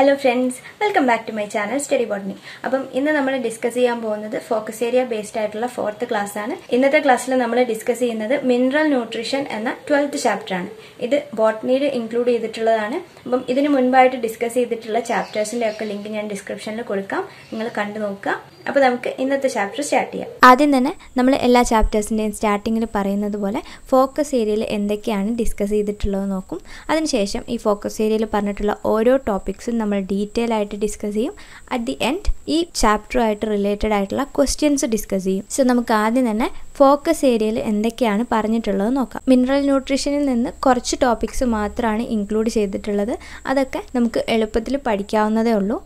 Hello friends welcome back to my channel study botany അപ്പം ഇന്ന് നമ്മൾ ഡിസ്കസ് ചെയ്യാൻ പോകുന്നത് ഫോക്കസ് ഏരിയ ബേസ്ഡ് ആയിട്ടുള്ള ഫോർത്ത് ക്ലാസ് ആണ് ഇന്നത്തെ ക്ലാസ്സിൽ നമ്മൾ ഡിസ്കസ് ചെയ്യുന്നത് മിനറൽ ന്യൂട്രീഷൻ എന്ന ട്വൽത്ത് ചാപ്റ്റർ ആണ് ഇത് ബോട്ടണിയിൽ ഇൻക്ലൂഡ് ചെയ്തിട്ടുള്ളതാണ് അപ്പം ഇതിന് മുൻപായിട്ട് ഡിസ്കസ് ചെയ്തിട്ടുള്ള ചാപ്റ്റേഴ്സിന്റെ ഒക്കെ ലിങ്ക് ഞാൻ ഡിസ്ക്രിപ്ഷനിൽ കൊടുക്കാം നിങ്ങൾ കണ്ടു നോക്കുക അപ്പോൾ നമുക്ക് ഇന്നത്തെ ചാപ്റ്റർ സ്റ്റാർട്ട് ചെയ്യാം ആദ്യം തന്നെ നമ്മൾ എല്ലാ ചാപ്റ്റേഴ്സിൻ്റെയും സ്റ്റാർട്ടിങ്ങിൽ പറയുന്നത് പോലെ ഫോക്കസ് ഏരിയയിൽ എന്തൊക്കെയാണ് ഡിസ്കസ് ചെയ്തിട്ടുള്ളത് നോക്കും അതിനുശേഷം ഈ ഫോക്കസ് ഏരിയയിൽ പറഞ്ഞിട്ടുള്ള ഓരോ ടോപ്പിക്സും നമ്മൾ ഡീറ്റെയിൽ ആയിട്ട് ഡിസ്കസ് ചെയ്യും അറ്റ് ദി എൻഡ് ഈ ചാപ്റ്ററുമായിട്ട് റിലേറ്റഡ് ആയിട്ടുള്ള ക്വസ്റ്റ്യൻസ് ഡിസ്കസ് ചെയ്യും സോ നമുക്ക് ആദ്യം തന്നെ ഫോക്കസ് ഏരിയയിൽ എന്തൊക്കെയാണ് പറഞ്ഞിട്ടുള്ളത് നോക്കാം മിനറൽ ന്യൂട്രീഷനിൽ നിന്ന് കുറച്ച് ടോപ്പിക്സ് മാത്രമാണ് ഇൻക്ലൂഡ് ചെയ്തിട്ടുള്ളത് അതൊക്കെ നമുക്ക് എളുപ്പത്തിൽ പഠിക്കാവുന്നതേ ഉള്ളൂ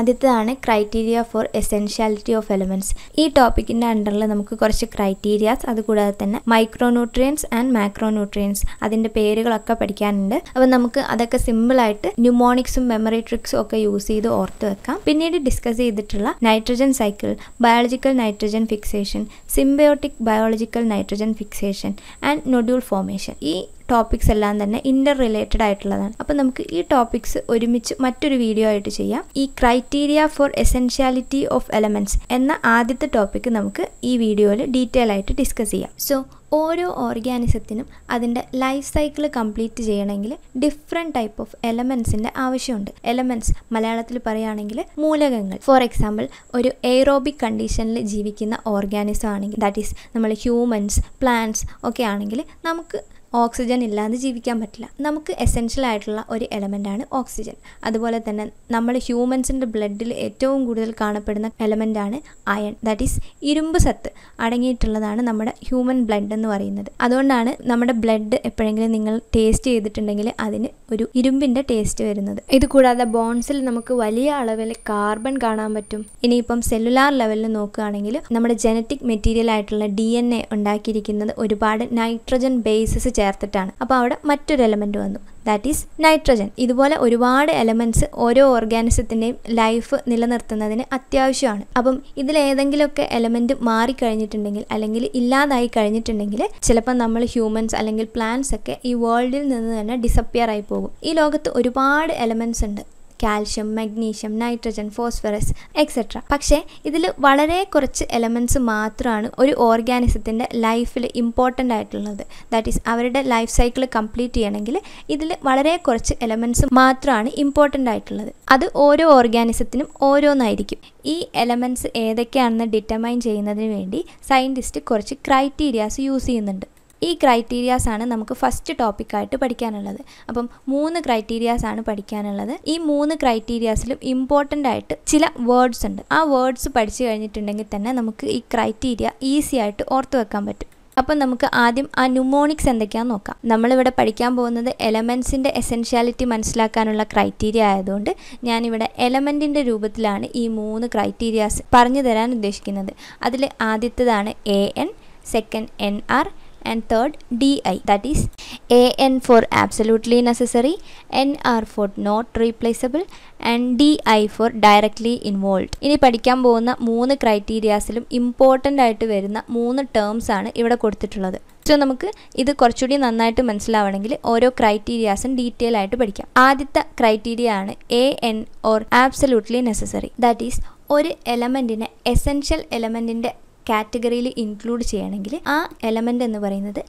ആദ്യത്തേതാണ് criteria for essentiality of elements ഈ ടോപ്പിക്കിൻ്റെ അണ്ടറിൽ നമുക്ക് കുറച്ച് ക്രൈറ്റീരിയാസ് അതുകൂടാതെ തന്നെ micro nutrients and macro macronutrients അതിൻ്റെ പേരുകളൊക്കെ പഠിക്കാനുണ്ട് അപ്പോൾ നമുക്ക് അതൊക്കെ സിമ്പിളായിട്ട് ന്യൂമോണിക്സും മെമ്മറി ട്രിക്സും ഒക്കെ യൂസ് ചെയ്ത് ഓർത്ത് വെക്കാം പിന്നീട് ഡിസ്കസ് ചെയ്തിട്ടുള്ള nitrogen cycle biological nitrogen fixation symbiotic bio biological nitrogen fixation and nodule formation ഈ ടോപ്പിക്സ് എല്ലാം തന്നെ ഇൻ്റർ റിലേറ്റഡ് ആയിട്ടുള്ളതാണ് അപ്പോൾ നമുക്ക് ഈ ടോപ്പിക്സ് ഒരുമിച്ച് മറ്റൊരു വീഡിയോ ആയിട്ട് ചെയ്യാം ഈ criteria for essentiality of elements എന്ന ആദ്യത്തെ ടോപ്പിക് നമുക്ക് ഈ വീഡിയോയിൽ ഡീറ്റെയിൽ ആയിട്ട് ഡിസ്കസ് ചെയ്യാം സോ ഓരോ ഓർഗാനിസത്തിനും അതിൻ്റെ ലൈഫ് സൈക്കിൾ കംപ്ലീറ്റ് ചെയ്യണമെങ്കിൽ ഡിഫറെൻറ്റ് ടൈപ്പ് ഓഫ് എലമെൻസിൻ്റെ ആവശ്യമുണ്ട് എലമെൻസ് മലയാളത്തിൽ പറയുകയാണെങ്കിൽ മൂലകങ്ങൾ ഫോർ എക്സാമ്പിൾ ഒരു എയറോബിക് കണ്ടീഷനിൽ ജീവിക്കുന്ന ഓർഗാനിസം ആണെങ്കിൽ ദാറ്റ് ഈസ് നമ്മൾ ഹ്യൂമൻസ് പ്ലാന്റ്സ് ഒക്കെ ആണെങ്കിൽ നമുക്ക് ഓക്സിജൻ ഇല്ലാതെ ജീവിക്കാൻ പറ്റില്ല നമുക്ക് എസെൻഷ്യൽ ആയിട്ടുള്ള ഒരു എലമെൻ്റാണ് ഓക്സിജൻ അതുപോലെ തന്നെ നമ്മൾ ഹ്യൂമൻസിൻ്റെ ബ്ലഡിൽ ഏറ്റവും കൂടുതൽ കാണപ്പെടുന്ന എലമെൻ്റാണ് അയൺ ദാറ്റ് ഈസ് ഇരുമ്പ് സത്ത് അടങ്ങിയിട്ടുള്ളതാണ് നമ്മുടെ ഹ്യൂമൻ ബ്ലഡ് എന്ന് പറയുന്നത് അതുകൊണ്ടാണ് നമ്മുടെ ബ്ലഡ് എപ്പോഴെങ്കിലും നിങ്ങൾ ടേസ്റ്റ് ചെയ്തിട്ടുണ്ടെങ്കിൽ അതിന് ഒരു ഇരുമ്പിൻ്റെ ടേസ്റ്റ് വരുന്നത് ഇത് കൂടാതെ ബോൺസിൽ നമുക്ക് വലിയ അളവിൽ കാർബൺ കാണാൻ പറ്റും ഇനിയിപ്പം സെല്ലുലാർ ലെവലിൽ നോക്കുകയാണെങ്കിൽ നമ്മുടെ ജനറ്റിക് മെറ്റീരിയൽ ആയിട്ടുള്ള ഡി എൻ എ ഉണ്ടാക്കിയിരിക്കുന്നത് ഒരുപാട് നൈട്രജൻ ബേസസ് ചേർത്തിട്ടാണ് അപ്പോൾ അവിടെ മറ്റൊരു എലമെൻ്റ് വന്നു ദാറ്റ് ഈസ് നൈട്രജൻ ഇതുപോലെ ഒരുപാട് എലമെൻറ്റ്സ് ഓരോ ഓർഗാനിസത്തിൻ്റെയും ലൈഫ് നിലനിർത്തുന്നതിന് അത്യാവശ്യമാണ് അപ്പം ഇതിലേതെങ്കിലുമൊക്കെ എലമെൻറ്റ് മാറിക്കഴിഞ്ഞിട്ടുണ്ടെങ്കിൽ അല്ലെങ്കിൽ ഇല്ലാതായി കഴിഞ്ഞിട്ടുണ്ടെങ്കിൽ ചിലപ്പോൾ നമ്മൾ ഹ്യൂമൻസ് അല്ലെങ്കിൽ പ്ലാന്റ്സ് ഒക്കെ ഈ വേൾഡിൽ നിന്ന് തന്നെ ഡിസപ്പിയർ ആയി പോകും ഈ ലോകത്ത് ഒരുപാട് എലമെൻറ്റ്സ് ഉണ്ട് calcium magnesium nitrogen phosphorus etcetera പക്ഷേ ഇതിൽ വളരെ കുറച്ച് എലമെൻറ്റ്സ് മാത്രമാണ് ഒരു ഓർഗാനിസത്തിൻ്റെ ലൈഫിൽ ഇമ്പോർട്ടൻ്റ് ആയിട്ടുള്ളത് ദാറ്റ് ഈസ് അവരുടെ ലൈഫ് സൈക്കിൾ കംപ്ലീറ്റ് ചെയ്യണമെങ്കിൽ ഇതിൽ വളരെ കുറച്ച് എലമെൻറ്റ്സ് മാത്രമാണ് ഇമ്പോർട്ടൻ്റ് ആയിട്ടുള്ളത് അത് ഓരോ ഓർഗാനിസത്തിനും ഓരോന്നായിരിക്കും ഈ എലമെൻറ്റ്സ് ഏതൊക്കെയാണെന്ന് ഡിറ്റർമൈൻ ചെയ്യുന്നതിന് വേണ്ടി സയൻറ്റിസ്റ്റ് കുറച്ച് ക്രൈറ്റീരിയാസ് യൂസ് ചെയ്യുന്നുണ്ട് ഈ ക്രൈറ്റീരിയാസ് ആണ് നമുക്ക് ഫസ്റ്റ് ടോപ്പിക്കായിട്ട് പഠിക്കാനുള്ളത് അപ്പം മൂന്ന് ക്രൈറ്റീരിയാസ് ആണ് പഠിക്കാനുള്ളത് ഈ മൂന്ന് ക്രൈറ്റീരിയാസിലും ഇമ്പോർട്ടൻ്റ് ആയിട്ട് ചില വേർഡ്സ് ഉണ്ട് ആ വേർഡ്സ് പഠിച്ചു കഴിഞ്ഞിട്ടുണ്ടെങ്കിൽ തന്നെ നമുക്ക് ഈ ക്രൈറ്റീരിയ ഈസി ആയിട്ട് ഓർത്തു വെക്കാൻ പറ്റും അപ്പം നമുക്ക് ആദ്യം ആ ന്യൂമോണിക്സ് എന്തൊക്കെയാണെന്ന് നോക്കാം നമ്മളിവിടെ പഠിക്കാൻ പോകുന്നത് എലമെൻസിൻ്റെ എസെൻഷ്യാലിറ്റി മനസ്സിലാക്കാനുള്ള ക്രൈറ്റീരിയ ആയതുകൊണ്ട് ഞാനിവിടെ എലമെൻറ്റിൻ്റെ രൂപത്തിലാണ് ഈ മൂന്ന് ക്രൈറ്റീരിയാസ് പറഞ്ഞു തരാൻ ഉദ്ദേശിക്കുന്നത് അതിൽ ആദ്യത്തേതാണ് A N second N R and third DI that is AN for absolutely necessary, NR for not replaceable and DI for directly involved. ഇനി പഠിക്കാൻ പോകുന്ന മൂന്ന് ക്രൈറ്റീരിയാസിലും ഇമ്പോർട്ടൻ്റ് ആയിട്ട് വരുന്ന മൂന്ന് ടേംസ് ആണ് ഇവിടെ കൊടുത്തിട്ടുള്ളത് സോ നമുക്ക് ഇത് കുറച്ചുകൂടി നന്നായിട്ട് മനസ്സിലാവണമെങ്കിൽ ഓരോ ക്രൈറ്റീരിയാസും ഡീറ്റെയിൽ ആയിട്ട് പഠിക്കാം ആദ്യത്തെ ക്രൈറ്റീരിയ ആണ് A N or absolutely necessary that is ഒരു എലമെൻറ്റിനെ എസെൻഷ്യൽ എലമെൻറ്റിൻ്റെ കാറ്റഗറിയിൽ ഇൻക്ലൂഡ് ചെയ്യണമെങ്കിൽ ആ എലമെൻ്റ് എന്ന് പറയുന്നത്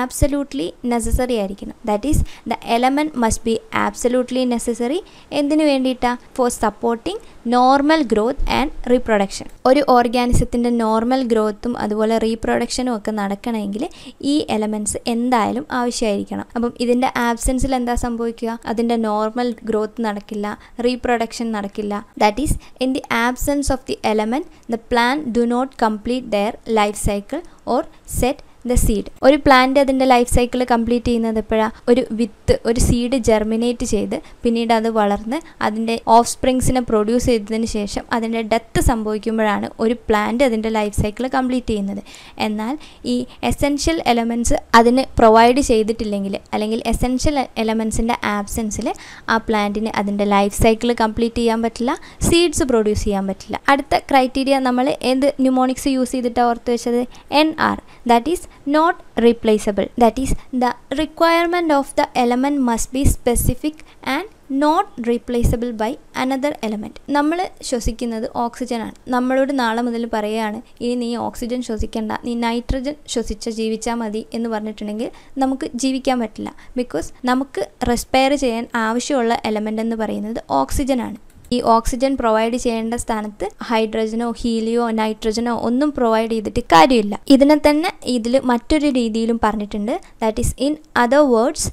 ആബ്സലൂട്ട്ലി നെസസറി ആയിരിക്കണം that is the element must be absolutely necessary എന്തിനു വേണ്ടിയിട്ടാണ് for supporting normal growth and reproduction ഒരു ഓർഗാനിസത്തിൻ്റെ നോർമൽ ഗ്രോത്തും അതുപോലെ റീപ്രൊഡക്ഷനും ഒക്കെ നടക്കണമെങ്കിൽ ഈ എലമെൻറ്റ്സ് എന്തായാലും ആവശ്യമായിരിക്കണം അപ്പം ഇതിൻ്റെ ആബ്സെൻസിൽ എന്താ സംഭവിക്കുക അതിൻ്റെ നോർമൽ ഗ്രോത്ത് നടക്കില്ല റീപ്രൊഡക്ഷൻ നടക്കില്ല that is in the absence of the element the plant do not complete their life cycle or set the seed ഒരു പ്ലാന്റ് അതിൻ്റെ ലൈഫ് സൈക്കിൾ കംപ്ലീറ്റ് ചെയ്യുന്നത് എപ്പോഴാണ് ഒരു വിത്ത് ഒരു സീഡ് ജെർമിനേറ്റ് ചെയ്ത് പിന്നീട് അത് വളർന്ന് അതിൻ്റെ ഓഫ് സ്പ്രിങ്സിനെ പ്രൊഡ്യൂസ് ചെയ്തതിന് ശേഷം അതിൻ്റെ ഡെത്ത് സംഭവിക്കുമ്പോഴാണ് ഒരു പ്ലാന്റ് അതിൻ്റെ ലൈഫ് സൈക്കിൾ കംപ്ലീറ്റ് ചെയ്യുന്നത് എന്നാൽ ഈ എസെൻഷ്യൽ എലമെൻറ്റ്സ് അതിന് പ്രൊവൈഡ് ചെയ്തിട്ടില്ലെങ്കിൽ അല്ലെങ്കിൽ എസെൻഷ്യൽ എലമെൻസിൻ്റെ ആബ്സെൻസിൽ ആ പ്ലാന്റിന് അതിൻ്റെ ലൈഫ് സൈക്കിൾ കംപ്ലീറ്റ് ചെയ്യാൻ പറ്റില്ല സീഡ്സ് പ്രൊഡ്യൂസ് ചെയ്യാൻ പറ്റില്ല അടുത്ത ക്രൈറ്റീരിയ നമ്മൾ എന്ത് ന്യൂമോണിക്സ് യൂസ് ചെയ്തിട്ടാണ് ഓർത്ത് വെച്ചത് N R that is not replaceable that is the requirement of the element must be specific and not replaceable by another element നമ്മൾ ശ്വസിക്കുന്നത് ഓക്സിജനാണ് നമ്മളോട് നാളെ മുതൽ പറയുകയാണ് ഇനി നീ ഓക്സിജൻ ശ്വസിക്കേണ്ട നീ നൈട്രജൻ ശ്വസിച്ച ജീവിച്ചാൽ മതി എന്ന് പറഞ്ഞിട്ടുണ്ടെങ്കിൽ നമുക്ക് ജീവിക്കാൻ പറ്റില്ല ബിക്കോസ് നമുക്ക് റെസ്പയർ ചെയ്യാൻ ആവശ്യമുള്ള എലമെൻ്റ് എന്ന് പറയുന്നത് ഓക്സിജനാണ് ഈ ഓക്സിജൻ പ്രൊവൈഡ് ചെയ്യേണ്ട സ്ഥാനത്ത് ഹൈഡ്രജനോ ഹീലിയോ നൈട്രജനോ ഒന്നും പ്രൊവൈഡ് ചെയ്തിട്ട് കാര്യമില്ല ഇതിനെ തന്നെ ഇതിൽ മറ്റൊരു രീതിയിലും പറഞ്ഞിട്ടുണ്ട് that is in other words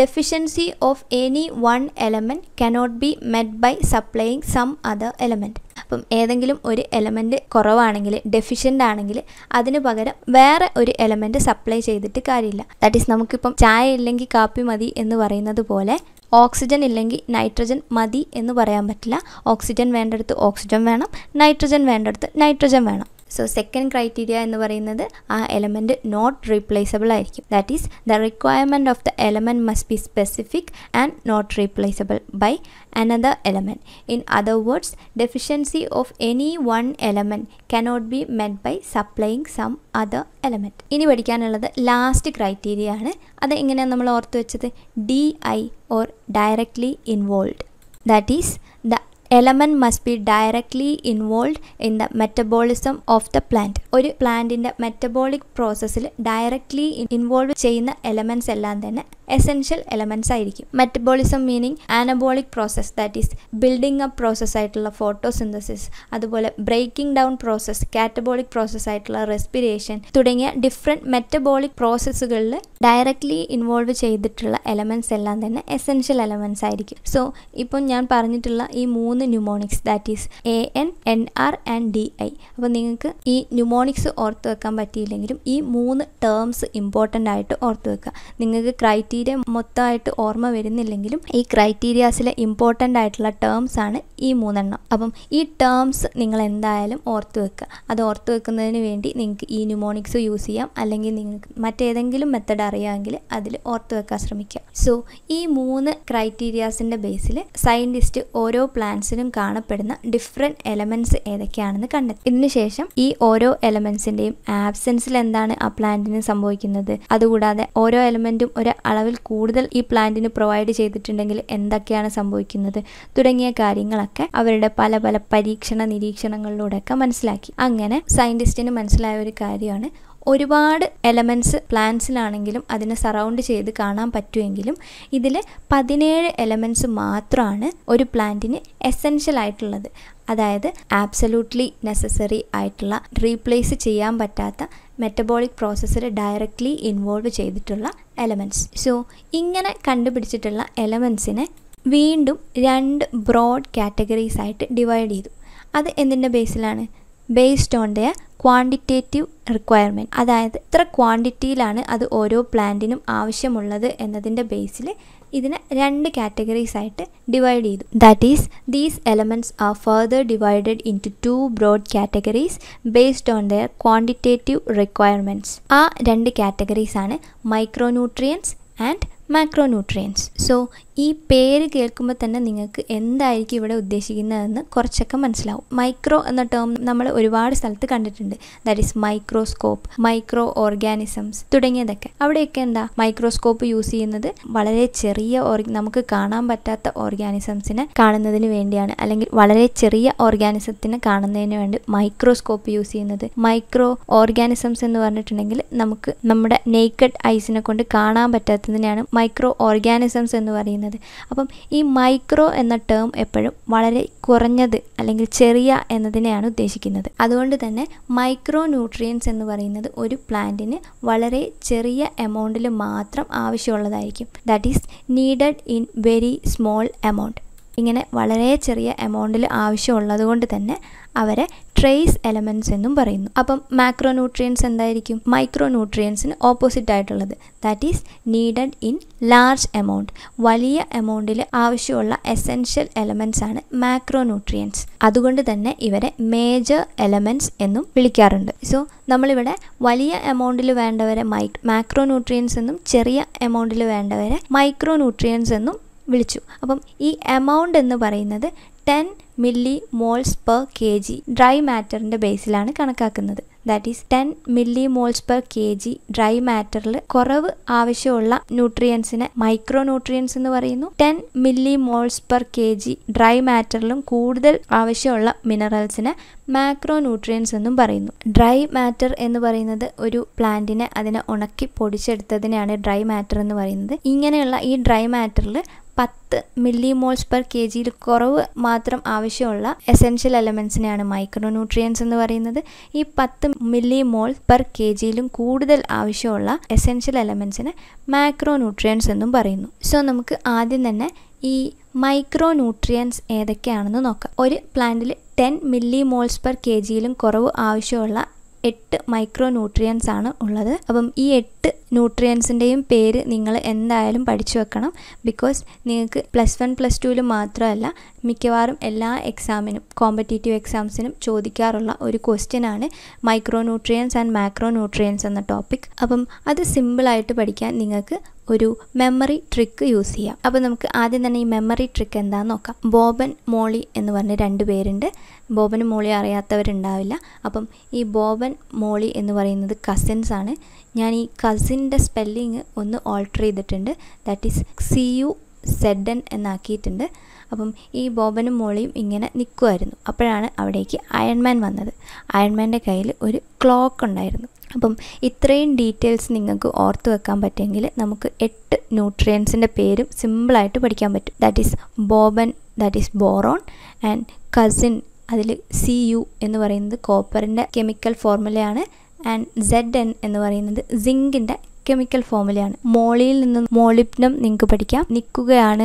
deficiency of any one element cannot be met by supplying some other element അപ്പം ഏതെങ്കിലും ഒരു എലമെന്റ് കുറവാണെങ്കിൽ ഡെഫിഷ്യൻ്റ് ആണെങ്കിൽ അതിന് പകരം വേറെ ഒരു എലമെൻറ്റ് സപ്ലൈ ചെയ്തിട്ട് കാര്യമില്ല ദാറ്റ് ഈസ് നമുക്കിപ്പം ചായ ഇല്ലെങ്കിൽ കാപ്പി മതി എന്ന് പറയുന്നത് പോലെ ഓക്സിജൻ ഇല്ലെങ്കിൽ നൈട്രജൻ മതി എന്ന് പറയാൻ പറ്റില്ല ഓക്സിജൻ വേണ്ടടുത്ത് ഓക്സിജൻ വേണം നൈട്രജൻ വേണ്ടടുത്ത് നൈട്രജൻ വേണം സോ സെക്കൻഡ് ക്രൈറ്റീരിയ എന്ന് പറയുന്നത് ആ എലമെൻറ്റ് നോട്ട് റീപ്ലേസബിൾ ആയിരിക്കും that is the requirement of the element must be specific and not replaceable by another element in other words deficiency of any one element cannot be met by supplying some other element ഇനി പഠിക്കാനുള്ളത് last criteria ആണ് അത് എങ്ങനെയാണ് നമ്മൾ ഓർത്ത് വെച്ചത് D I or directly involve that is the element must be directly involve in the metabolism of the plant ഒരു പ്ലാന്റിന്റെ മെറ്റബോളിക് പ്രോസസ്സിൽ ഡയറക്ട്ലി ഇൻവോൾവ് ചെയ്യുന്ന എലമെന്റ്സ് എല്ലാം തന്നെ എസെൻഷ്യൽ എലമെൻറ്റ്സ് ആയിരിക്കും metabolism meaning anabolic process that is building up process ആയിട്ടുള്ള photosynthesis അതുപോലെ breaking down process catabolic process ആയിട്ടുള്ള റെസ്പിറേഷൻ തുടങ്ങിയ ഡിഫറെൻറ്റ് മെറ്റബോളിക് പ്രോസസ്സുകളിൽ ഡയറക്റ്റ്ലി ഇൻവോൾവ് ചെയ്തിട്ടുള്ള എലമെൻറ്റ്സ് എല്ലാം തന്നെ എസെൻഷ്യൽ എലമെൻറ്റ്സ് ആയിരിക്കും സോ ഇപ്പം ഞാൻ പറഞ്ഞിട്ടുള്ള ഈ മൂന്ന് mnemonics that is A N N R and D I അപ്പോൾ നിങ്ങൾക്ക് ഈ ന്യൂമോണിക്സ് ഓർത്ത് വെക്കാൻ പറ്റിയില്ലെങ്കിലും ഈ മൂന്ന് ടേംസ് ഇമ്പോർട്ടൻ്റ് ആയിട്ട് ഓർത്ത് വെക്കുക നിങ്ങൾക്ക് ക്രൈറ്റീരിയ ക്രൈറ്റീരിയ മൊത്തമായിട്ട് ഓർമ്മ വരുന്നില്ലെങ്കിലും ഈ ക്രൈറ്റീരിയാസിലെ ഇമ്പോർട്ടൻ്റ് ആയിട്ടുള്ള ടേംസ് ആണ് ഈ മൂന്നെണ്ണം അപ്പം ഈ ടേംസ് നിങ്ങൾ എന്തായാലും ഓർത്ത് വെക്കുക അത് ഓർത്ത് വെക്കുന്നതിന് വേണ്ടി നിങ്ങൾക്ക് ഈ ന്യൂമോണിക്സ് യൂസ് ചെയ്യാം അല്ലെങ്കിൽ നിങ്ങൾക്ക് മറ്റേതെങ്കിലും മെത്തേഡ് അറിയാമെങ്കിൽ അതിൽ ഓർത്ത് വെക്കാൻ ശ്രമിക്കുക സോ ഈ മൂന്ന് ക്രൈറ്റീരിയാസിൻ്റെ ബേസിൽ സയൻറ്റിസ്റ്റ് ഓരോ പ്ലാന്റ്സിനും കാണപ്പെടുന്ന ഡിഫറെൻറ്റ് എലമെൻറ്റ്സ് ഏതൊക്കെയാണെന്ന് കണ്ടെത്തി ഇതിനുശേഷം ഈ ഓരോ എലമെൻസിൻ്റെയും ആബ്സെൻസിൽ എന്താണ് ആ പ്ലാന്റിന് സംഭവിക്കുന്നത് അതുകൂടാതെ ഓരോ എലമെൻറ്റും ഒരു അളവ് അളവിൽ കൂടുതൽ ഈ പ്ലാന്റിന് പ്രൊവൈഡ് ചെയ്തിട്ടുണ്ടെങ്കിൽ എന്തൊക്കെയാണ് സംഭവിക്കുന്നത് തുടങ്ങിയ കാര്യങ്ങളൊക്കെ അവരുടെ പല പല പരീക്ഷണ നിരീക്ഷണങ്ങളിലൂടെയൊക്കെ മനസ്സിലാക്കി അങ്ങനെ സയൻറ്റിസ്റ്റിന് മനസ്സിലായ ഒരു കാര്യമാണ് ഒരുപാട് എലമെൻറ്റ്സ് പ്ലാന്റ്സിലാണെങ്കിലും അതിനെ സറൗണ്ട് ചെയ്ത് കാണാൻ പറ്റുമെങ്കിലും ഇതിൽ പതിനേഴ് എലമെൻറ്റ്സ് മാത്രമാണ് ഒരു പ്ലാന്റിന് എസെൻഷ്യൽ ആയിട്ടുള്ളത് അതായത് ആബ്സലൂട്ട്ലി നെസസറി ആയിട്ടുള്ള റീപ്ലേസ് ചെയ്യാൻ പറ്റാത്ത മെറ്റബോളിക് പ്രോസസ്സിൽ ഡയറക്റ്റ്ലി ഇൻവോൾവ് ചെയ്തിട്ടുള്ള എലമെൻറ്റ്സ് സോ ഇങ്ങനെ കണ്ടുപിടിച്ചിട്ടുള്ള എലമെൻസിനെ വീണ്ടും രണ്ട് ബ്രോഡ് കാറ്റഗറീസ് ആയിട്ട് ഡിവൈഡ് ചെയ്തു അത് എന്തിൻ്റെ ബേസിലാണ് based on the quantitative requirement അതായത് ഇത്ര ക്വാണ്ടിറ്റിയിലാണ് അത് ഓരോ പ്ലാന്റിനും ആവശ്യമുള്ളത് എന്നതിൻ്റെ ബേസിൽ ഇതിനെ രണ്ട് കാറ്റഗറീസ് ആയിട്ട് ഡിവൈഡ് ചെയ്തു that is these elements are further divided into two broad categories based on their quantitative requirements ആ രണ്ട് കാറ്റഗറീസാണ് മൈക്രോന്യൂട്രിയൻസ് ആൻഡ് മാക്രോന്യൂട്രിയൻസ് സോ ഈ പേര് കേൾക്കുമ്പോൾ തന്നെ നിങ്ങൾക്ക് എന്തായിരിക്കും ഇവിടെ ഉദ്ദേശിക്കുന്നതെന്ന് കുറച്ചൊക്കെ മനസ്സിലാവും മൈക്രോ എന്ന ടേം നമ്മൾ ഒരുപാട് സ്ഥലത്ത് കണ്ടിട്ടുണ്ട് that is microscope micro organisms തുടങ്ങിയതൊക്കെ അവിടെയൊക്കെ എന്താ മൈക്രോസ്കോപ്പ് യൂസ് ചെയ്യുന്നത് വളരെ ചെറിയ നമുക്ക് കാണാൻ പറ്റാത്ത ഓർഗാനിസംസിനെ കാണുന്നതിന് വേണ്ടിയാണ് അല്ലെങ്കിൽ വളരെ ചെറിയ ഓർഗാനിസത്തിനെ കാണുന്നതിന് വേണ്ടി മൈക്രോസ്കോപ്പ് യൂസ് ചെയ്യുന്നത് മൈക്രോ ഓർഗാനിസംസ് എന്ന് പറഞ്ഞിട്ടുണ്ടെങ്കിൽ നമുക്ക് നമ്മുടെ നെയ്ക്കഡ് ഐസിനെ കൊണ്ട് കാണാൻ പറ്റാത്തതിനെയാണ് മൈക്രോ ഓർഗാനിസംസ് എന്ന് പറയുന്നത് പറയുന്നത് അപ്പം ഈ മൈക്രോ എന്ന ടേം എപ്പോഴും വളരെ കുറഞ്ഞത് അല്ലെങ്കിൽ ചെറിയ എന്നതിനെയാണ് ഉദ്ദേശിക്കുന്നത് അതുകൊണ്ട് തന്നെ മൈക്രോ ന്യൂട്രിയൻസ് എന്ന് പറയുന്നത് ഒരു പ്ലാന്റിന് വളരെ ചെറിയ എമൗണ്ടിൽ മാത്രം ആവശ്യമുള്ളതായിരിക്കും that is needed in very small amount ഇങ്ങനെ വളരെ ചെറിയ എമൗണ്ടിൽ ആവശ്യമുള്ളത് കൊണ്ട് തന്നെ അവരെ ട്രേസ് എലമെൻറ്റ്സ് എന്നും പറയുന്നു അപ്പം മാക്രോ ന്യൂട്രിയൻസ് എന്തായിരിക്കും മൈക്രോ ന്യൂട്രിയൻസിന് ഓപ്പോസിറ്റ് ആയിട്ടുള്ളത് that is needed in large amount വലിയ എമൗണ്ടിൽ ആവശ്യമുള്ള എസെൻഷ്യൽ എലമെൻറ്റ്സ് ആണ് മാക്രോ ന്യൂട്രിയൻസ് അതുകൊണ്ട് തന്നെ ഇവരെ മേജർ എലമെൻറ്റ്സ് എന്നും വിളിക്കാറുണ്ട് സോ നമ്മളിവിടെ വലിയ എമൗണ്ടിൽ വേണ്ടവരെ മൈ മാക്രോ ന്യൂട്രിയൻസ് എന്നും ചെറിയ എമൗണ്ടിൽ വേണ്ടവരെ മൈക്രോ ന്യൂട്രിയൻസ് എന്നും വിളിച്ചു അപ്പം ഈ എമൗണ്ട് എന്ന് പറയുന്നത് ten millimoles per K G dry മാറ്ററിൻ്റെ ബേസിലാണ് കണക്കാക്കുന്നത് that is ten millimoles per K G dry മാറ്ററിൽ കുറവ് ആവശ്യമുള്ള ന്യൂട്രിയൻസിനെ മൈക്രോ ന്യൂട്രിയൻസ് എന്ന് പറയുന്നു ten millimoles per K G dry മാറ്ററിലും കൂടുതൽ ആവശ്യമുള്ള മിനറൽസിനെ മാക്രോ ന്യൂട്രിയൻസ് എന്നും പറയുന്നു ഡ്രൈ മാറ്റർ എന്ന് പറയുന്നത് ഒരു പ്ലാന്റിനെ അതിനെ ഉണക്കി പൊടിച്ചെടുത്തതിനെയാണ് ഡ്രൈ മാറ്റർ എന്ന് പറയുന്നത് ഇങ്ങനെയുള്ള ഈ ഡ്രൈ മാറ്ററിൽ പത്ത് മില്ലി മോൾസ് പെർ കെ ജിയിൽ കുറവ് മാത്രം ആവശ്യമുള്ള എസെൻഷ്യൽ എലമെൻസിനെയാണ് മൈക്രോ ന്യൂട്രിയൻസ് എന്ന് പറയുന്നത് ഈ പത്ത് മില്ലി മോൾ പെർ കെ ജിയിലും കൂടുതൽ ആവശ്യമുള്ള എസെൻഷ്യൽ എലമെൻസിനെ മാക്രോ ന്യൂട്രിയൻസ് എന്നും പറയുന്നു സോ നമുക്ക് ആദ്യം തന്നെ ഈ മൈക്രോ ന്യൂട്രിയൻസ് ഏതൊക്കെയാണെന്ന് നോക്കാം ഒരു പ്ലാന്റിൽ ten millimoles per K ജിയിലും കുറവ് ആവശ്യമുള്ള എട്ട് മൈക്രോ ന്യൂട്രിയൻസ് ആണ് ഉള്ളത് അപ്പം ഈ എട്ട് ന്യൂട്രിയൻസിൻ്റെയും പേര് നിങ്ങൾ എന്തായാലും പഠിച്ചു വെക്കണം ബിക്കോസ് നിങ്ങൾക്ക് പ്ലസ് വൺ പ്ലസ് ടുവിലും മാത്രമല്ല മിക്കവാറും എല്ലാ എക്സാമിനും കോമ്പറ്റേറ്റീവ് എക്സാംസിനും ചോദിക്കാറുള്ള ഒരു ക്വസ്റ്റ്യൻ ആണ് micro nutrients and macro nutrients എന്ന ടോപ്പിക് അപ്പം അത് സിമ്പിളായിട്ട് പഠിക്കാൻ നിങ്ങൾക്ക് ഒരു മെമ്മറി ട്രിക്ക് യൂസ് ചെയ്യാം അപ്പോൾ നമുക്ക് ആദ്യം തന്നെ ഈ മെമ്മറി ട്രിക്ക് എന്താണെന്ന് നോക്കാം ബോബൻ മോളി എന്ന് പറഞ്ഞ രണ്ട് പേരുണ്ട് ബോബനും മോളി അറിയാത്തവരുണ്ടാവില്ല അപ്പം ഈ ബോബൻ മോളി എന്ന് പറയുന്നത് കസിൻസ് ആണ് ഞാൻ ഈ കസിൻ്റെ സ്പെല്ലിങ് ഒന്ന് ഓൾട്ടർ ചെയ്തിട്ടുണ്ട് ദാറ്റ് ഈസ് സി യു സെഡൻ എന്നാക്കിയിട്ടുണ്ട് അപ്പം ഈ ബോബനും മോളിയും ഇങ്ങനെ നിൽക്കുമായിരുന്നു അപ്പോഴാണ് അവിടേക്ക് അയൺമാൻ വന്നത് അയൺമാൻ്റെ കയ്യിൽ ഒരു ക്ലോക്ക് ഉണ്ടായിരുന്നു അപ്പം ഇത്രയും ഡീറ്റെയിൽസ് നിങ്ങൾക്ക് ഓർത്ത് വെക്കാൻ പറ്റുമെങ്കിൽ നമുക്ക് എട്ട് ന്യൂട്രിയൻസിൻ്റെ പേരും സിമ്പിളായിട്ട് പഠിക്കാൻ പറ്റും that is Boban that is boron and cousin അതിൽ സി യു എന്ന് പറയുന്നത് കോപ്പറിൻ്റെ കെമിക്കൽ ഫോർമുലയാണ് ആൻഡ് സെഡ് എൻ എന്ന് പറയുന്നത് സിങ്കിൻ്റെ കെമിക്കൽ ഫോമുലയാണ് മോളിയിൽ നിന്ന് മോളിപ്നം നിങ്ങൾക്ക് പഠിക്കാം നിൽക്കുകയാണ്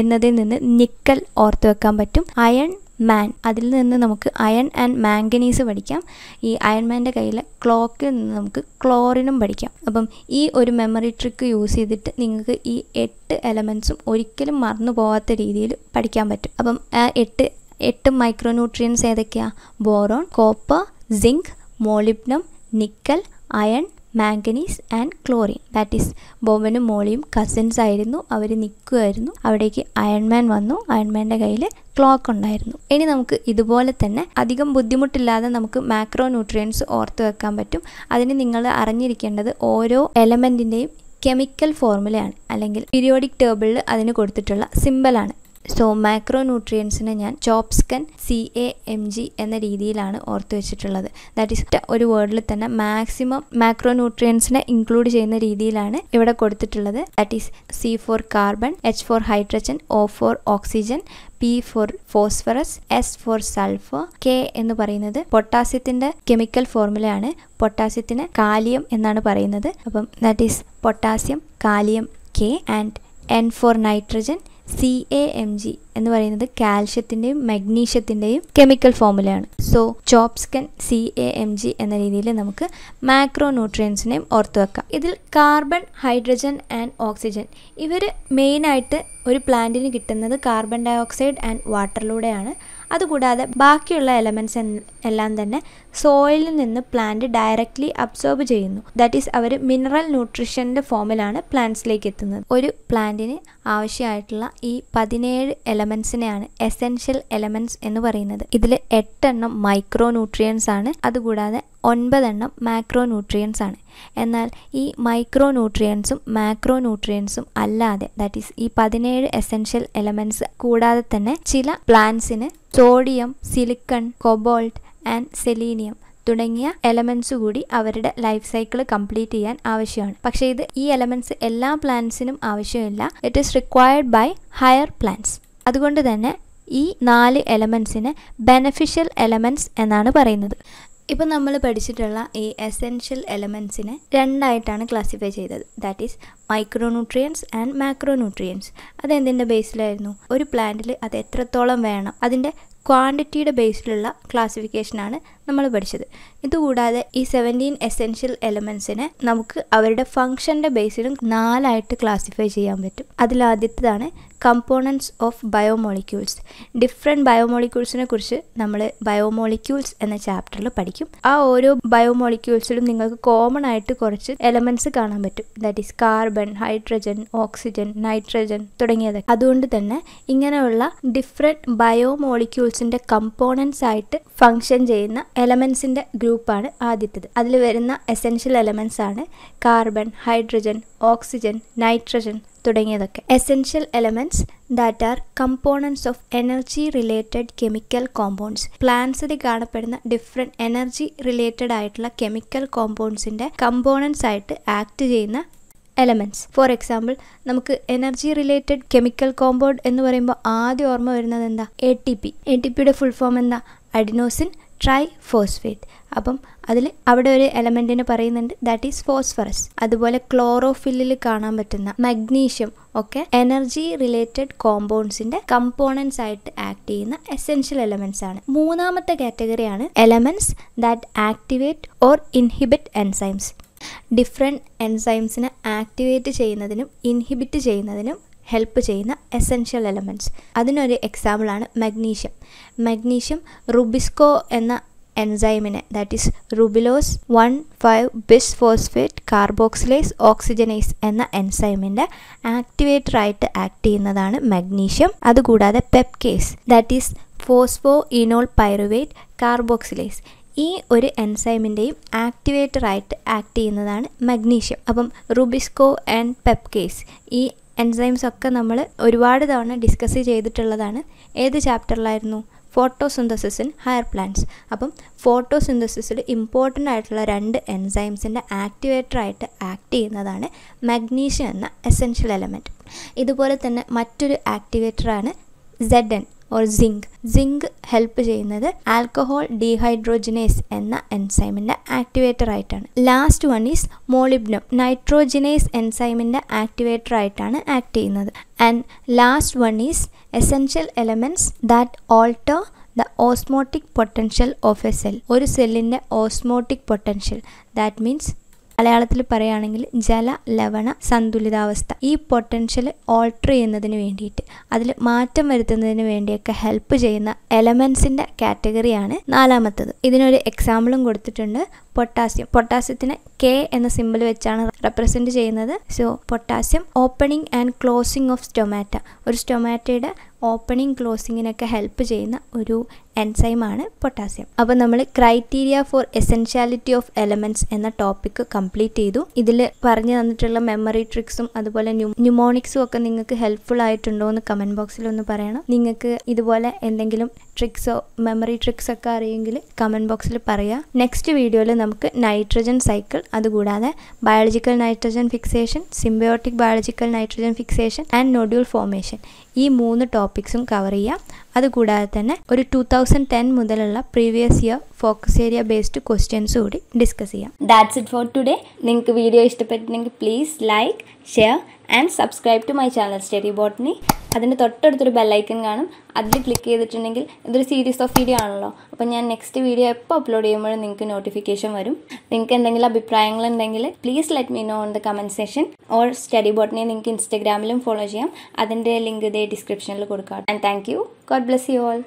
എന്നതിൽ നിന്ന് നിക്കൽ ഓർത്തു വെക്കാൻ പറ്റും അയൺ മാൻ അതിൽ നിന്ന് നമുക്ക് അയൺ ആൻഡ് മാംഗനീസ് പഠിക്കാം ഈ അയൺമാൻ്റെ കയ്യിലെ ക്ലോക്കിൽ നിന്ന് നമുക്ക് ക്ലോറിനും പഠിക്കാം അപ്പം ഈ ഒരു മെമ്മറി ട്രിക്ക് യൂസ് ചെയ്തിട്ട് നിങ്ങൾക്ക് ഈ എട്ട് എലമെൻസും ഒരിക്കലും മറന്നു പോകാത്ത രീതിയിൽ പഠിക്കാൻ പറ്റും അപ്പം ആ എട്ട് എട്ട് മൈക്രോന്യൂട്രിയൻസ് ഏതൊക്കെയാണ് boron copper zinc molybdenum nickel iron manganese and chlorine that is ബോബനും മോളിയും കസിൻസ് ആയിരുന്നു അവർ നിൽക്കുമായിരുന്നു അവിടേക്ക് അയൺമാൻ വന്നു അയൺമാൻ്റെ കയ്യിൽ ക്ലോക്ക് ഉണ്ടായിരുന്നു ഇനി നമുക്ക് ഇതുപോലെ തന്നെ അധികം ബുദ്ധിമുട്ടില്ലാതെ നമുക്ക് മാക്രോ ന്യൂട്രിയൻസ് ഓർത്ത് വെക്കാൻ പറ്റും അതിന് നിങ്ങൾ അറിഞ്ഞിരിക്കേണ്ടത് ഓരോ എലമെൻറ്റിൻ്റെയും കെമിക്കൽ ഫോർമുലയാണ് അല്ലെങ്കിൽ പീരിയോഡിക് ടേബിളിൽ അതിന് കൊടുത്തിട്ടുള്ള സിമ്പിളാണ് സോ മാക്രോ ന്യൂട്രിയൻസിനെ ഞാൻ ചോപ്സ്കൻ സി എ എം ജി എന്ന രീതിയിലാണ് ഓർത്ത് വെച്ചിട്ടുള്ളത് ദാറ്റ് ഈസ് ഒരു വേർഡിൽ തന്നെ മാക്സിമം മാക്രോ ന്യൂട്രിയൻസിനെ ഇൻക്ലൂഡ് ചെയ്യുന്ന രീതിയിലാണ് ഇവിടെ കൊടുത്തിട്ടുള്ളത് that is C for carbon H for hydrogen O for oxygen P for phosphorus S for sulphur K എന്ന് പറയുന്നത് പൊട്ടാസ്യത്തിൻ്റെ കെമിക്കൽ ഫോർമുലയാണ് പൊട്ടാസ്യത്തിന് കാലിയം എന്നാണ് പറയുന്നത് അപ്പം ദാറ്റ് ഈസ് പൊട്ടാസ്യം കാലിയം K and N for nitrogen C A M G എന്ന് പറയുന്നത് കാൽഷ്യത്തിൻ്റെയും മഗ്നീഷ്യത്തിൻ്റെയും കെമിക്കൽ ഫോമുലയാണ് സോ ചോപ്സ്കൻ സി എ എം ജി എന്ന രീതിയിൽ നമുക്ക് മാക്രോ ന്യൂട്രിയൻസിനെയും ഓർത്തു വെക്കാം ഇതിൽ കാർബൺ ഹൈഡ്രജൻ ആൻഡ് ഓക്സിജൻ ഇവർ മെയിനായിട്ട് ഒരു പ്ലാന്റിന് കിട്ടുന്നത് കാർബൺ ഡയോക്സൈഡ് ആൻഡ് വാട്ടറിലൂടെയാണ് അതുകൂടാതെ ബാക്കിയുള്ള എലമെൻസ് എല്ലാം തന്നെ സോയിലിൽ നിന്ന് പ്ലാന്റ് ഡയറക്റ്റ്ലി അബ്സോർബ് ചെയ്യുന്നു ദാറ്റ് ഈസ് അവർ മിനറൽ ന്യൂട്രിഷൻ്റെ ഫോമിലാണ് പ്ലാന്റ്സിലേക്ക് എത്തുന്നത് ഒരു പ്ലാന്റിന് ആവശ്യമായിട്ടുള്ള ഈ പതിനേഴ് എലമെൻസിനെയാണ് എസെൻഷ്യൽ എലമെൻസ് എന്ന് പറയുന്നത് ഇതിൽ എട്ടെണ്ണം മൈക്രോ ന്യൂട്രിയൻസ് ആണ് അതുകൂടാതെ ഒൻപതെണ്ണം മാക്രോ ന്യൂട്രിയൻസ് ആണ് എന്നാൽ ഈ മൈക്രോ ന്യൂട്രിയൻസും മാക്രോ ന്യൂട്രിയൻസും അല്ലാതെ ദാറ്റ് ഈസ് ഈ പതിനേഴ് എസെൻഷ്യൽ എലമെൻസ് കൂടാതെ തന്നെ ചില പ്ലാന്റ്സിന് sodium silicon cobalt and selenium തുടങ്ങിയ എലമെന്റ്സ് കൂടി അവരുടെ ലൈഫ് സൈക്കിൾ കംപ്ലീറ്റ് ചെയ്യാൻ ആവശ്യമാണ് പക്ഷേ ഇത് ഈ എലമെന്റ്സ് എല്ലാ പ്ലാന്റ്സിനും ആവശ്യമില്ല it is required by higher plants അതുകൊണ്ട് തന്നെ ഈ നാല് എലമെന്റ്സിനെ ബെനഫിഷ്യൽ എലമെന്റ്സ് എന്നാണ് പറയുന്നത് ഇപ്പം നമ്മൾ പഠിച്ചിട്ടുള്ള ഈ എസെൻഷ്യൽ എലമെൻസിനെ രണ്ടായിട്ടാണ് ക്ലാസിഫൈ ചെയ്തത് that is micronutrients and macronutrients nutrients അതെന്തിൻ്റെ ബേസിലായിരുന്നു ഒരു പ്ലാന്റിൽ അത് എത്രത്തോളം വേണം അതിൻ്റെ ക്വാണ്ടിറ്റിയുടെ ബേസിലുള്ള ക്ലാസിഫിക്കേഷനാണ് നമ്മൾ പഠിച്ചത് ഇതുകൂടാതെ ഈ സെവൻറ്റീൻ എസെൻഷ്യൽ എലമെൻസിനെ നമുക്ക് അവരുടെ ഫങ്ഷൻ്റെ ബേസിലും നാലായിട്ട് ക്ലാസിഫൈ ചെയ്യാൻ പറ്റും അതിലാദ്യത്തേതാണ് കമ്പോണൻസ് ഓഫ് ബയോമോളിക്യൂൾസ് ഡിഫറെൻറ്റ് ബയോമോളിക്യൂൾസിനെ കുറിച്ച് നമ്മൾ ബയോമോളിക്യൂൾസ് എന്ന ചാപ്റ്ററിൽ പഠിക്കും ആ ഓരോ ബയോമോളിക്യൂൾസിലും നിങ്ങൾക്ക് കോമൺ ആയിട്ട് കുറച്ച് എലമെൻറ്റ്സ് കാണാൻ പറ്റും that is carbon hydrogen oxygen nitrogen തുടങ്ങിയതൊക്കെ അതുകൊണ്ട് തന്നെ ഇങ്ങനെയുള്ള ഡിഫറെൻറ്റ് ബയോമോളിക്യൂൾസിൻ്റെ കമ്പോണൻസ് ആയിട്ട് ഫങ്ഷൻ ചെയ്യുന്ന എലമെൻസിൻ്റെ ഗ്രൂപ്പാണ് ആദ്യത്തത് അതിൽ വരുന്ന എസെൻഷ്യൽ എലമെൻസ് ആണ് കാർബൺ ഹൈഡ്രജൻ ഓക്സിജൻ നൈട്രജൻ തുടങ്ങിയതൊക്കെ essential elements that are components of energy related chemical compounds പ്ലാന്റ്സിൽ കാണപ്പെടുന്ന ഡിഫറെൻറ്റ് എനർജി റിലേറ്റഡ് ആയിട്ടുള്ള കെമിക്കൽ കോമ്പൗണ്ട്സിൻ്റെ കമ്പോണൻസ് ആയിട്ട് ആക്ട് ചെയ്യുന്ന എലമെൻറ്റ്സ് ഫോർ എക്സാമ്പിൾ നമുക്ക് എനർജി റിലേറ്റഡ് കെമിക്കൽ കോമ്പൗണ്ട് എന്ന് പറയുമ്പോൾ ആദ്യം ഓർമ്മ വരുന്നത് എന്താ A T P A T പിയുടെ ഫുൾ ഫോം എന്താ അഡിനോസിൻ ട്രൈ ഫോസ്ഫേറ്റ് അപ്പം അതിൽ അവിടെ ഒരു എലമെൻറ്റിന് പറയുന്നുണ്ട് ദാറ്റ് ഈസ് ഫോസ്ഫറസ് അതുപോലെ ക്ലോറോഫില്ലിൽ കാണാൻ പറ്റുന്ന മഗ്നീഷ്യം ഒക്കെ എനർജി റിലേറ്റഡ് കോമ്പൗണ്ട്സിന്റെ കമ്പോണൻസ് ആയിട്ട് ആക്ട് ചെയ്യുന്ന എസെൻഷ്യൽ എലമെന്റ്സ് ആണ് മൂന്നാമത്തെ കാറ്റഗറിയാണ് elements that activate or inhibit enzymes different എൻസൈംസിനെ ആക്ടിവേറ്റ് ചെയ്യുന്നതിനും ഇൻഹിബിറ്റ് ചെയ്യുന്നതിനും ഹെൽപ്പ് ചെയ്യുന്ന എസെൻഷ്യൽ എലമെൻറ്റ്സ് അതിനൊരു എക്സാമ്പിളാണ് മഗ്നീഷ്യം മഗ്നീഷ്യം റുബിസ്കോ എന്ന എൻസൈമിനെ that is ribulose one five bis phosphate carboxylase oxygenase എന്ന എൻസൈമിൻ്റെ ആക്ടിവേറ്ററായിട്ട് ആക്ട് ചെയ്യുന്നതാണ് മഗ്നീഷ്യം അതുകൂടാതെ pepcase that is phospho enol pyruvate carboxylase ഈ ഒരു എൻസൈമിൻ്റെയും ആക്ടിവേറ്ററായിട്ട് ആക്ട് ചെയ്യുന്നതാണ് മഗ്നീഷ്യം അപ്പം റുബിസ്കോ ആൻഡ് പെപ്കേസ് ഈ എൻസൈംസ് ഒക്കെ നമ്മൾ ഒരുപാട് തവണ ഡിസ്കസ് ചെയ്തിട്ടുള്ളതാണ് ഏത് ചാപ്റ്ററിലായിരുന്നു ഫോട്ടോസിന്തസിസ് ഇൻ ഹയർ പ്ലാന്റ്സ് അപ്പം ഫോട്ടോസിന്തസിസിൽ ഇമ്പോർട്ടൻ്റ് ആയിട്ടുള്ള രണ്ട് എൻസൈംസിൻ്റെ ആക്ടിവേറ്ററായിട്ട് ആക്ട് ചെയ്യുന്നതാണ് മഗ്നീഷ്യം എന്ന എസെൻഷ്യൽ എലമെൻറ്റ് ഇതുപോലെ തന്നെ മറ്റൊരു ആക്ടിവേറ്ററാണ് Z or zinc zinc help ചെയ്യുന്നത് ആൽക്കഹോൾ ഡീഹൈഡ്രോജിനേസ് എന്ന എൻസൈമിൻ്റെ ആക്ടിവേറ്റർ ആയിട്ടാണ് last one is molybdenum nitrogenase എൻസൈമിൻ്റെ ആക്ടിവേറ്റർ ആയിട്ടാണ് ആക്ട് ചെയ്യുന്നത് and last one is essential elements that alter the osmotic potential of a cell ഒരു സെല്ലിൻ്റെ ഓസ്മോട്ടിക് പൊട്ടൻഷ്യൽ ദാറ്റ് മീൻസ് മലയാളത്തിൽ പറയുകയാണെങ്കിൽ ജല ലവണ സന്തുലിതാവസ്ഥ ഈ പൊട്ടൻഷ്യൽ ഓൾട്ടർ ചെയ്യുന്നതിന് വേണ്ടിയിട്ട് അതിൽ മാറ്റം വരുത്തുന്നതിന് വേണ്ടിയൊക്കെ ഹെൽപ്പ് ചെയ്യുന്ന എലമെൻസിൻ്റെ കാറ്റഗറിയാണ് നാലാമത്തത് ഇതിനൊരു എക്സാമ്പിളും കൊടുത്തിട്ടുണ്ട് പൊട്ടാസ്യം പൊട്ടാസ്യത്തിന് കെ എന്ന സിമ്പിൾ വെച്ചാണ് റെപ്രസെൻറ്റ് ചെയ്യുന്നത് so potassium opening and closing of stomata ഒരു സ്റ്റൊമാറ്റയുടെ ഓപ്പണിംഗ് ക്ലോസിങ്ങിനൊക്കെ ഹെൽപ്പ് ചെയ്യുന്ന ഒരു എൻസൈമാണ് പൊട്ടാസ്യം അപ്പോൾ നമ്മൾ criteria for essentiality of elements എന്ന ടോപ്പിക് കംപ്ലീറ്റ് ചെയ്തു ഇതിൽ പറഞ്ഞു തന്നിട്ടുള്ള മെമ്മറി ട്രിക്സും അതുപോലെ ന്യൂമോണിക്സും ഒക്കെ നിങ്ങൾക്ക് ഹെൽപ്ഫുൾ ആയിട്ടുണ്ടോ എന്ന് കമൻറ്റ് ബോക്സിൽ ഒന്ന് പറയണം നിങ്ങൾക്ക് ഇതുപോലെ എന്തെങ്കിലും ട്രിക്സോ മെമ്മറി ട്രിക്സ് ഒക്കെ അറിയെങ്കിൽ കമൻറ്റ് ബോക്സിൽ പറയുക നെക്സ്റ്റ് വീഡിയോയിൽ നമുക്ക് നൈട്രജൻ സൈക്കിൾ അതുകൂടാതെ biological nitrogen fixation symbiotic biological nitrogen fixation and nodule formation ഈ മൂന്ന് ടോപ്പിക്സും കവർ ചെയ്യാം അതുകൂടാതെ തന്നെ ഒരു ടു തൗസൻഡ് ടെൻ മുതലുള്ള previous year focus area based questions കൂടി ഡിസ്കസ് ചെയ്യാം ദാറ്റ്സ് ഇറ്റ് ഫോർ ടുഡേ നിങ്ങൾക്ക് വീഡിയോ ഇഷ്ടപ്പെട്ടിട്ടുണ്ടെങ്കിൽ please like share and subscribe to my channel study botany അതിൻ്റെ തൊട്ടടുത്തൊരു ബെല്ലൈക്കൺ കാണും അതിൽ ക്ലിക്ക് ചെയ്തിട്ടുണ്ടെങ്കിൽ ഇതൊരു സീരീസ് ഓഫ് വീഡിയോ ആണല്ലോ അപ്പോൾ ഞാൻ നെക്സ്റ്റ് വീഡിയോ എപ്പോൾ അപ്ലോഡ് ചെയ്യുമ്പോഴും നിങ്ങൾക്ക് നോട്ടിഫിക്കേഷൻ വരും നിങ്ങൾക്ക് എന്തെങ്കിലും അഭിപ്രായങ്ങളുണ്ടെങ്കിൽ please let me know on the comment section or study ബോട്ടിനെ നിങ്ങൾക്ക് ഇൻസ്റ്റാഗ്രാമിലും ഫോളോ ചെയ്യാം അതിൻ്റെ ലിങ്ക് ഇതേ ഡിസ്ക്രിപ്ഷനിൽ കൊടുക്കാം and thank you God bless you all